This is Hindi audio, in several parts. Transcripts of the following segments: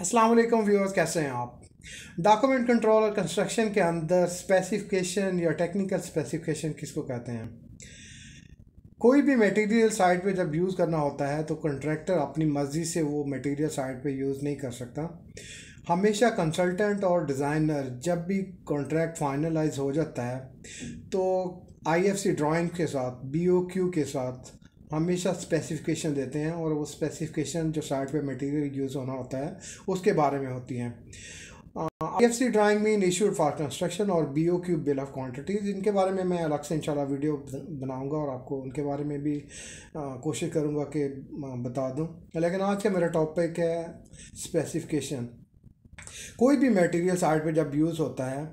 अस्सलाम वालेकुम व्यूअर्स कैसे हैं आप डॉक्यूमेंट कंट्रोल और कंस्ट्रक्शन के अंदर स्पेसिफिकेशन या टेक्निकल स्पेसिफिकेशन किसको कहते हैं कोई भी मटेरियल साइट पे जब यूज़ करना होता है तो कंट्रैक्टर अपनी मर्ज़ी से वो मटेरियल साइट पे यूज़ नहीं कर सकता हमेशा कंसल्टेंट और डिज़ाइनर जब भी कॉन्ट्रैक्ट फाइनलाइज हो जाता है तो सी ड्राॅइंग के साथ क्यू के साथ हमेशा स्पेसिफिकेशन देते हैं और वो स्पेसिफिकेशन जो साइट पे मटेरियल यूज़ होना होता है उसके बारे में होती हैं F C drawing mean issued for construction और B O Q bill of quantities इनके बारे में मैं अलग से इंशाल्लाह वीडियो बनाऊंगा और आपको उनके बारे में भी कोशिश करूंगा कि बता दूं लेकिन आज का मेरा टॉपिक है स्पेसिफिकेशन कोई भी मटेरियल साइट पे जब यूज़ होता है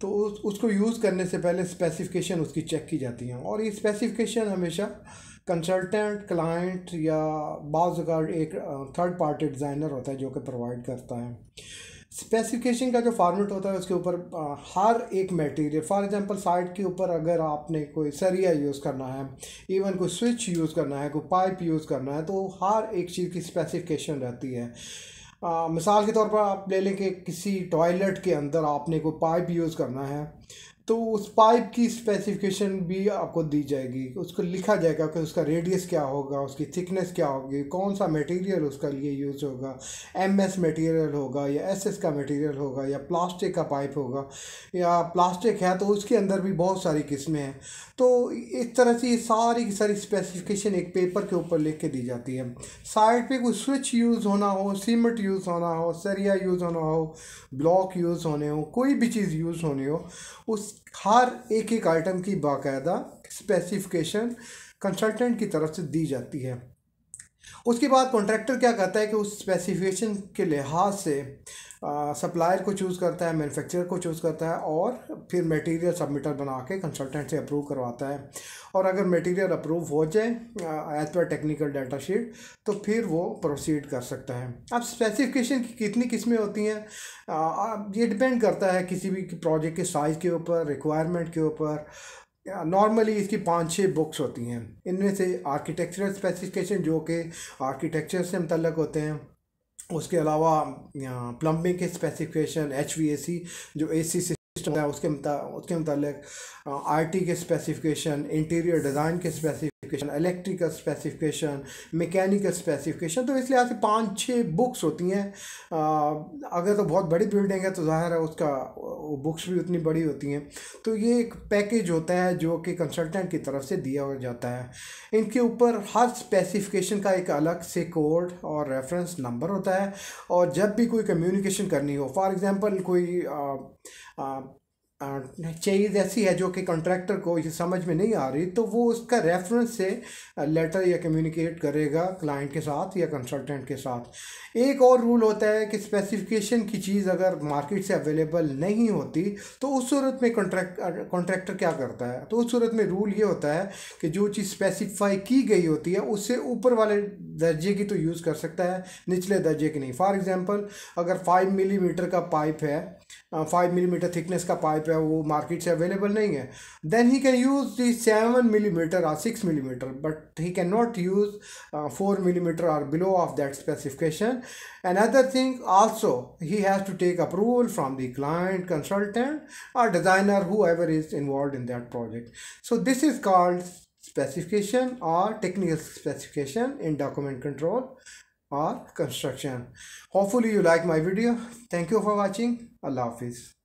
तो उस उसको यूज़ करने से पहले स्पेसिफिकेशन उसकी चेक की जाती हैं और ये स्पेसिफिकेशन हमेशा कंसल्टेंट क्लाइंट या बाज़ एक थर्ड पार्टी डिज़ाइनर होता है जो कि प्रोवाइड करता है स्पेसिफिकेशन का जो फॉर्मेट होता है उसके ऊपर हर एक मटेरियल फॉर एग्जांपल साइड के ऊपर अगर आपने कोई सरिया यूज़ करना है इवन कोई स्विच यूज़ करना है कोई पाइप यूज़ करना है तो हर एक चीज़ की स्पेसिफिकेशन रहती है आ, मिसाल के तौर पर आप ले लें कि किसी टॉयलेट के अंदर आपने को पाइप यूज़ करना है तो उस पाइप की स्पेसिफिकेशन भी आपको दी जाएगी उसको लिखा जाएगा कि उसका रेडियस क्या होगा उसकी थिकनेस क्या होगी कौन सा मटेरियल उसका लिए यूज होगा एम एस मटेरियल होगा या एस एस का मटेरियल होगा या प्लास्टिक का पाइप होगा या प्लास्टिक है तो उसके अंदर भी बहुत सारी किस्में हैं तो इस तरह से ये सारी की सारी स्पेसिफिकेशन एक पेपर के ऊपर लिख के दी जाती है साइड पे कोई स्विच यूज़ होना हो सीमेंट यूज़ होना हो सरिया यूज़ होना हो ब्लॉक यूज़ होने हो कोई भी चीज़ यूज़ होनी हो उस हर एक एक आइटम की बाकायदा स्पेसिफिकेशन कंसल्टेंट की तरफ से दी जाती है उसके बाद कॉन्ट्रैक्टर क्या करता है कि उस स्पेसिफिकेशन के लिहाज से सप्लायर को चूज़ करता है मैन्युफैक्चरर को चूज़ करता है और फिर मटेरियल सबमिटर बना के कंसल्टेंट से अप्रूव करवाता है और अगर मटेरियल अप्रूव हो जाए as per technical data sheet तो फिर वो प्रोसीड कर सकता है अब स्पेसिफिकेशन की कितनी किस्में होती हैं ये डिपेंड करता है किसी भी प्रोजेक्ट के साइज़ के ऊपर रिक्वायरमेंट के ऊपर नॉर्मली इसकी पाँच छः बुक्स होती हैं इनमें से आर्किटेक्चरल स्पेसिफिकेशन जो कि आर्किटेक्चर से मतलब होते हैं उसके अलावा प्लम्बिंग के specification H V A C जो ए सी सिस्टम है उसके उसके मतलब आई टी के स्पेसिफिकेशन इंटीरियर डिज़ाइन के specification electrical specification mechanical specification तो इस लिहाज से पाँच छः बुक्स होती हैं अगर तो बहुत बड़ी बिल्डिंग है तो ज़ाहिर है उसका बुक्स भी उतनी बड़ी होती हैं तो ये एक पैकेज होता है जो कि कंसल्टेंट की तरफ से दिया हो जाता है इनके ऊपर हर स्पेसिफिकेशन का एक अलग से कोड और रेफरेंस नंबर होता है और जब भी कोई कम्युनिकेशन करनी हो फॉर एग्ज़ाम्पल कोई आ, आ, चीज़ ऐसी है जो कि कॉन्ट्रैक्टर को ये समझ में नहीं आ रही तो वो उसका रेफरेंस से लेटर या कम्युनिकेट करेगा क्लाइंट के साथ या कंसल्टेंट के साथ एक और रूल होता है कि स्पेसिफिकेशन की चीज़ अगर मार्केट से अवेलेबल नहीं होती तो उस सूरत में कॉन्ट्रैक्ट कॉन्ट्रैक्टर क्या करता है तो उस सूरत में रूल ये होता है कि जो चीज़ स्पेसिफाई की गई होती है उससे ऊपर वाले दर्जे की तो यूज़ कर सकता है निचले दर्जे की नहीं फॉर एग्ज़ाम्पल अगर फाइव मिलीमीटर का पाइप है फाइव मिलीमीटर थिकनेस का पाइप है वो मार्केट से अवेलेबल नहीं है then he can use the seven millimetre or six millimetre but he can not use four millimetre or below of that specification and other thing also he has to take approval from the client consultant और designer whoever is involve in that project so this is called specification और technical specification in document control or construction. Hopefully you like my video. Thank you for watching. Allah Hafiz.